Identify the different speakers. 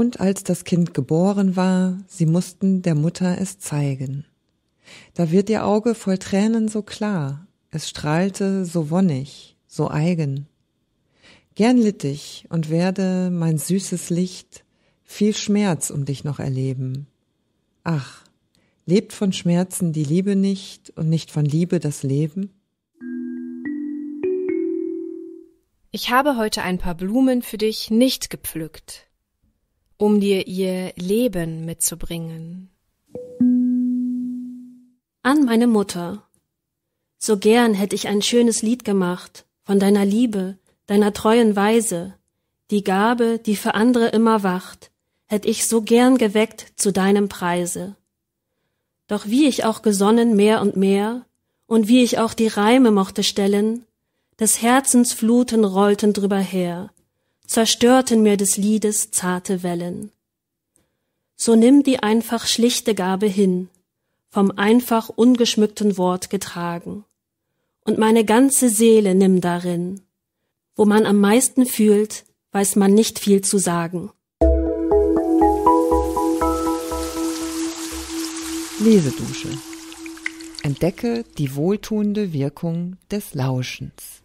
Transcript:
Speaker 1: Und als das Kind geboren war, sie mussten der Mutter es zeigen. Da wird ihr Auge voll Tränen so klar, es strahlte so wonnig, so eigen. Gern litt ich und werde mein süßes Licht viel Schmerz um dich noch erleben. Ach, lebt von Schmerzen die Liebe nicht und nicht von Liebe das Leben?
Speaker 2: Ich habe heute ein paar Blumen für dich nicht gepflückt um dir ihr Leben
Speaker 3: mitzubringen. An meine Mutter. So gern hätte ich ein schönes Lied gemacht, von deiner Liebe, deiner treuen Weise, die Gabe, die für andere immer wacht, hätt ich so gern geweckt zu deinem Preise. Doch wie ich auch gesonnen mehr und mehr, und wie ich auch die Reime mochte stellen, des Herzens Fluten rollten drüber her, zerstörten mir des Liedes zarte Wellen. So nimm die einfach schlichte Gabe hin, vom einfach ungeschmückten Wort getragen, und meine ganze Seele nimm darin. Wo man am meisten fühlt, weiß man nicht viel zu sagen.
Speaker 1: Lesedusche. Entdecke die wohltuende Wirkung des Lauschens.